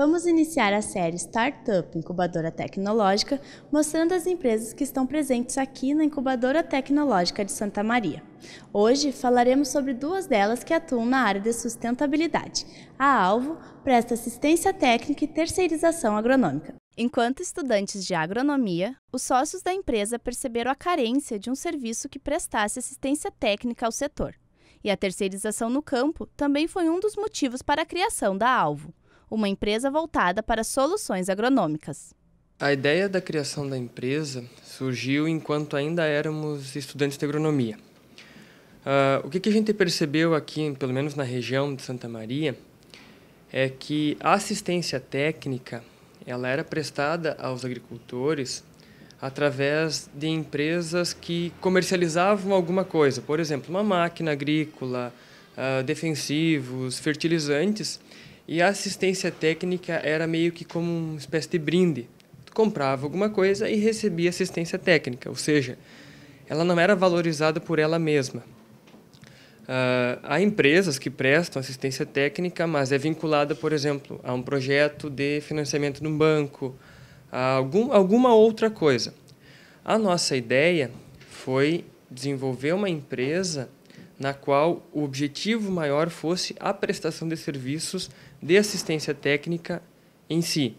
Vamos iniciar a série Startup Incubadora Tecnológica, mostrando as empresas que estão presentes aqui na Incubadora Tecnológica de Santa Maria. Hoje falaremos sobre duas delas que atuam na área de sustentabilidade. A Alvo presta assistência técnica e terceirização agronômica. Enquanto estudantes de agronomia, os sócios da empresa perceberam a carência de um serviço que prestasse assistência técnica ao setor. E a terceirização no campo também foi um dos motivos para a criação da Alvo uma empresa voltada para soluções agronômicas. A ideia da criação da empresa surgiu enquanto ainda éramos estudantes de agronomia. Uh, o que, que a gente percebeu aqui, pelo menos na região de Santa Maria, é que a assistência técnica ela era prestada aos agricultores através de empresas que comercializavam alguma coisa, por exemplo, uma máquina agrícola, uh, defensivos, fertilizantes, e a assistência técnica era meio que como uma espécie de brinde. Tu comprava alguma coisa e recebia assistência técnica, ou seja, ela não era valorizada por ela mesma. Uh, há empresas que prestam assistência técnica, mas é vinculada, por exemplo, a um projeto de financiamento num banco, a algum, alguma outra coisa. A nossa ideia foi desenvolver uma empresa na qual o objetivo maior fosse a prestação de serviços de assistência técnica em si.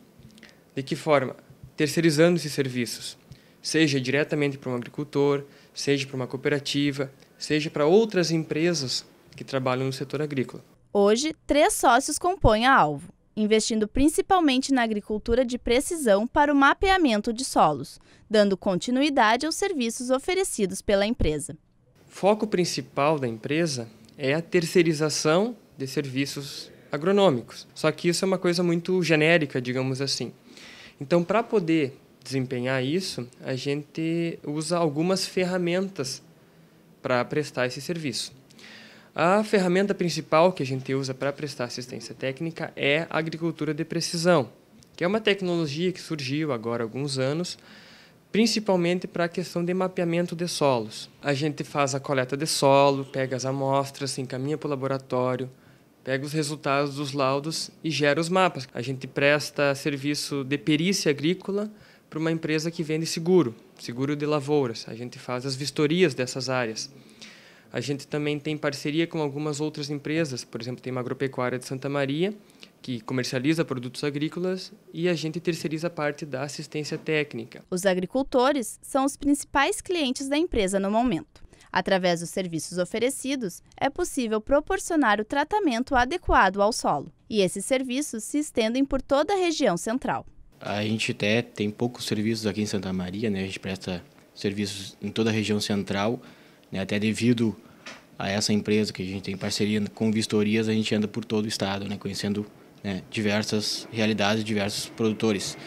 De que forma? Terceirizando esses serviços, seja diretamente para um agricultor, seja para uma cooperativa, seja para outras empresas que trabalham no setor agrícola. Hoje, três sócios compõem a Alvo, investindo principalmente na agricultura de precisão para o mapeamento de solos, dando continuidade aos serviços oferecidos pela empresa. Foco principal da empresa é a terceirização de serviços agronômicos. Só que isso é uma coisa muito genérica, digamos assim. Então, para poder desempenhar isso, a gente usa algumas ferramentas para prestar esse serviço. A ferramenta principal que a gente usa para prestar assistência técnica é a agricultura de precisão, que é uma tecnologia que surgiu agora há alguns anos, principalmente para a questão de mapeamento de solos. A gente faz a coleta de solo, pega as amostras, encaminha para o laboratório, pega os resultados dos laudos e gera os mapas. A gente presta serviço de perícia agrícola para uma empresa que vende seguro, seguro de lavouras. A gente faz as vistorias dessas áreas. A gente também tem parceria com algumas outras empresas, por exemplo, tem uma agropecuária de Santa Maria, que comercializa produtos agrícolas e a gente terceiriza a parte da assistência técnica. Os agricultores são os principais clientes da empresa no momento. Através dos serviços oferecidos, é possível proporcionar o tratamento adequado ao solo. E esses serviços se estendem por toda a região central. A gente até tem poucos serviços aqui em Santa Maria, né? a gente presta serviços em toda a região central, né? até devido a essa empresa que a gente tem parceria com vistorias, a gente anda por todo o estado, né? conhecendo né? diversas realidades, diversos produtores.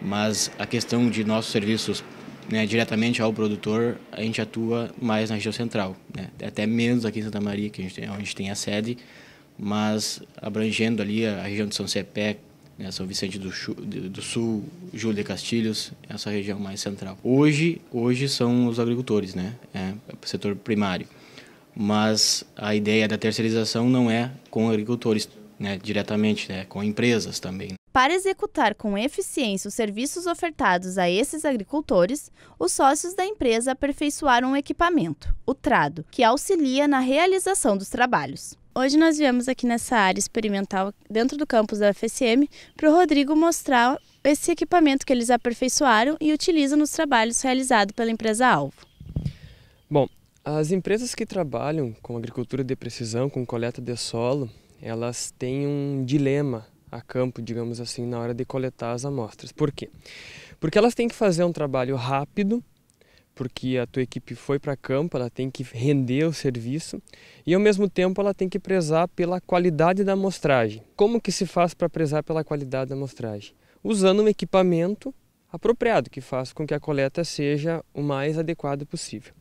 Mas a questão de nossos serviços né, diretamente ao produtor, a gente atua mais na região central, né? até menos aqui em Santa Maria, que a gente tem, onde tem a sede, mas abrangendo ali a, região de São Sepé né, São Vicente do, do, Sul, Júlia Castilhos, essa região mais central. Hoje, hoje são os agricultores, né, é, setor primário, mas a ideia da terceirização não é com agricultores né, diretamente, né, com empresas também. Para executar com eficiência os serviços ofertados a esses agricultores, os sócios da empresa aperfeiçoaram um equipamento, o trado, que auxilia na realização dos trabalhos. Hoje nós viemos aqui nessa área experimental dentro do campus da FSM para o Rodrigo mostrar esse equipamento que eles aperfeiçoaram e utilizam nos trabalhos realizados pela empresa Alvo. Bom, as empresas que trabalham com agricultura de precisão, com coleta de solo, elas têm um dilema a campo, digamos assim, na hora de coletar as amostras. Por quê? Porque elas têm que fazer um trabalho rápido, porque a tua equipe foi para campo, ela tem que render o serviço e ao mesmo tempo ela tem que prezar pela qualidade da amostragem. Como que se faz para prezar pela qualidade da amostragem? Usando um equipamento apropriado que faça com que a coleta seja o mais adequado possível.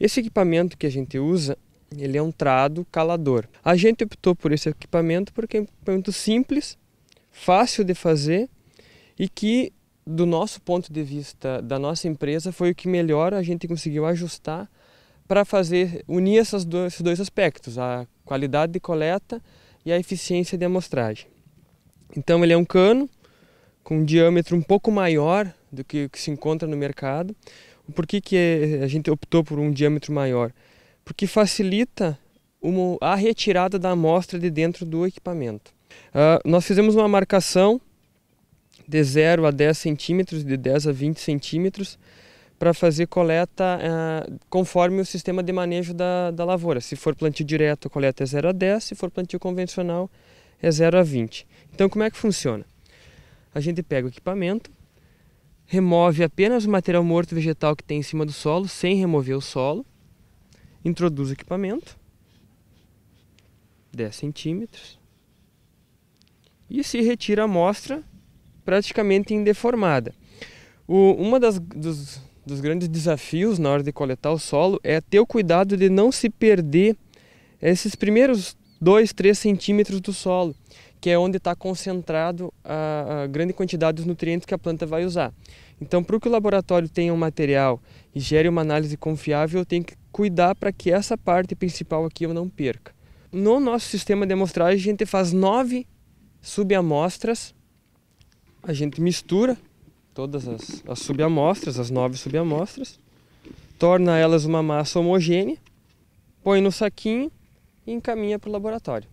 Esse equipamento que a gente usa ele é um trado calador. A gente optou por esse equipamento porque é um equipamento simples, fácil de fazer e que, do nosso ponto de vista, da nossa empresa, foi o que melhor a gente conseguiu ajustar para fazer unir esses dois, esses dois aspectos, a qualidade de coleta e a eficiência de amostragem. Então ele é um cano com um diâmetro um pouco maior do que o que se encontra no mercado. Por que, que a gente optou por um diâmetro maior? porque facilita uma, a retirada da amostra de dentro do equipamento. Uh, nós fizemos uma marcação de 0 a 10 centímetros, de 10 a 20 centímetros, para fazer coleta uh, conforme o sistema de manejo da, da lavoura. Se for plantio direto, a coleta é 0 a 10, se for plantio convencional, é 0 a 20. Então, como é que funciona? A gente pega o equipamento, remove apenas o material morto vegetal que tem em cima do solo, sem remover o solo, Introduz o equipamento. 10 centímetros. E se retira a amostra praticamente indeformada. Um uma das, dos, dos grandes desafios na hora de coletar o solo é ter o cuidado de não se perder esses primeiros 2, 3 centímetros do solo que é onde está concentrado a, a, grande quantidade dos nutrientes que a planta vai usar. Então, para que o laboratório tenha um material e gere uma análise confiável, eu tenho que cuidar para que essa parte principal aqui eu não perca. No nosso sistema de amostragem, a gente faz nove subamostras, a gente mistura todas as, as subamostras, as nove subamostras, torna elas uma massa homogênea, põe no saquinho e encaminha para o laboratório.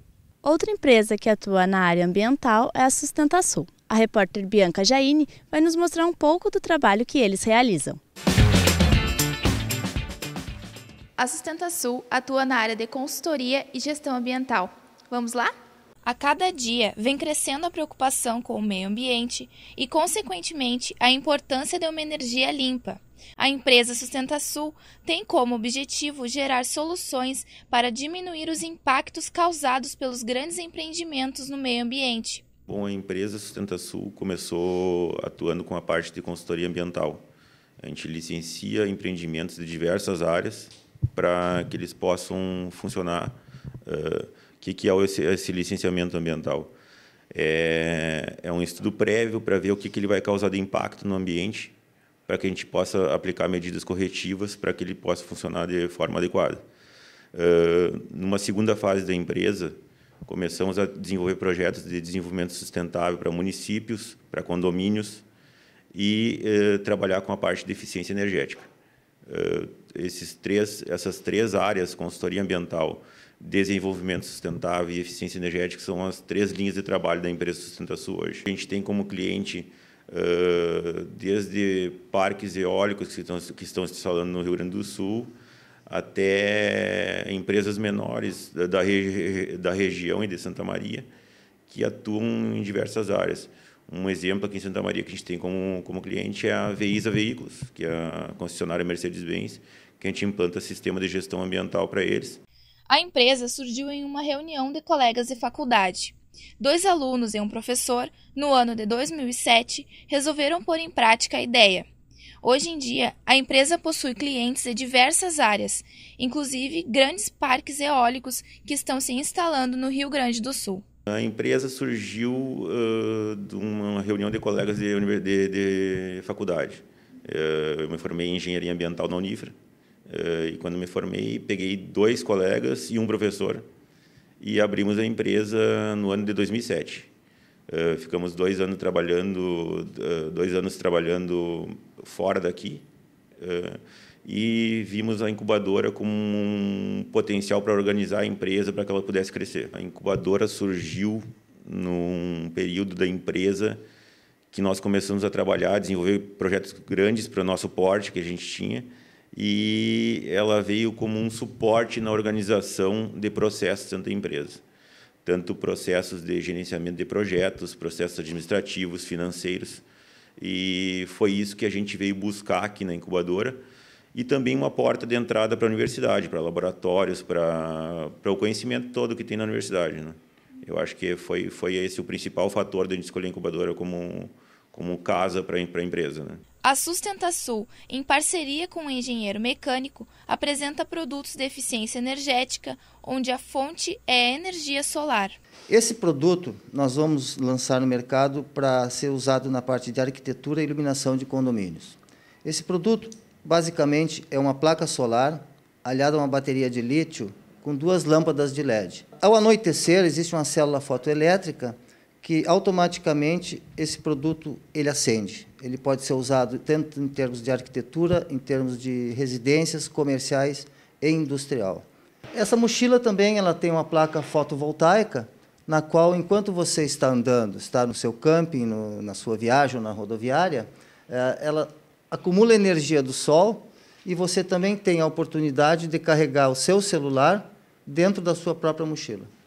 Outra empresa que atua na área ambiental é a Sul. A repórter Bianca Jaine vai nos mostrar um pouco do trabalho que eles realizam. A Sustenta Sul atua na área de consultoria e gestão ambiental. Vamos lá? A cada dia vem crescendo a preocupação com o meio ambiente e, consequentemente, a importância de uma energia limpa. A empresa Sul tem como objetivo gerar soluções para diminuir os impactos causados pelos grandes empreendimentos no meio ambiente. Bom, a empresa Sul começou atuando com a parte de consultoria ambiental. A gente licencia empreendimentos de diversas áreas para que eles possam funcionar. Uh, que, que é esse, esse licenciamento ambiental? É, é, um estudo prévio para ver o que, que ele vai causar de impacto no ambiente, para que a gente possa aplicar medidas corretivas para que ele possa funcionar de forma adequada. Uh, numa segunda fase da empresa, começamos a desenvolver projetos de desenvolvimento sustentável para municípios, para condomínios e uh, trabalhar com a parte de eficiência energética. Uh, esses três, essas três áreas, consultoria ambiental, desenvolvimento sustentável e eficiência energética são as três linhas de trabalho da empresa Sustentasul Sul hoje. A gente tem como cliente uh, desde parques eólicos que estão, que estão se instalando no Rio Grande do Sul até empresas menores da, da, regi da região e de Santa Maria que atuam em diversas áreas. Um exemplo aqui em Santa Maria que a gente tem como, como cliente é a Veiza Veículos, que é a concessionária Mercedes-Benz, que a gente implanta sistema de gestão ambiental para eles. A empresa surgiu em uma reunião de colegas de faculdade. Dois alunos e um professor, no ano de 2007, resolveram pôr em prática a ideia. Hoje em dia, a empresa possui clientes de diversas áreas, inclusive grandes parques eólicos que estão se instalando no Rio Grande do Sul. A empresa surgiu uh, de uma reunião de colegas de, de, de faculdade. Uh, eu me formei em engenharia ambiental na Unifra, eh, e quando me formei, peguei dois colegas e um professor e abrimos a empresa no ano de 2007. Eh, ficamos dois anos trabalhando, eh, dois anos trabalhando fora daqui e vimos a incubadora como um potencial para organizar a empresa para que ela pudesse crescer. A incubadora surgiu num período da empresa que nós começamos a trabalhar, desenvolver projetos grandes para o nosso porte que a gente tinha e ela veio como um suporte na organização de processos dentro da empresa. Tanto processos de gerenciamento de projetos, processos administrativos, financeiros. E foi isso que a gente veio buscar aqui na incubadora. E também uma porta de entrada para a universidade, para laboratórios, para, para o conhecimento todo que tem na universidade. Né? Eu acho que foi, foi esse o principal fator de a gente escolher a incubadora como como casa para a empresa. Né? A SustentaSul, em parceria com o um engenheiro mecânico, apresenta produtos de eficiência energética, onde a fonte é a energia solar. Esse produto nós vamos lançar no mercado para ser usado na parte de arquitetura e iluminação de condomínios. Esse produto, basicamente, é uma placa solar aliada a uma bateria de lítio com duas lâmpadas de LED. Ao anoitecer, existe uma célula fotoelétrica que automaticamente esse produto ele acende. Ele pode ser usado tanto em termos de arquitetura, em termos de residências comerciais e industrial. Essa mochila também ela tem uma placa fotovoltaica, na qual enquanto você está andando, está no seu camping, no, na sua viagem ou na rodoviária, eh, ela acumula energia do sol e você também tem a oportunidade de carregar o seu celular dentro da sua própria mochila.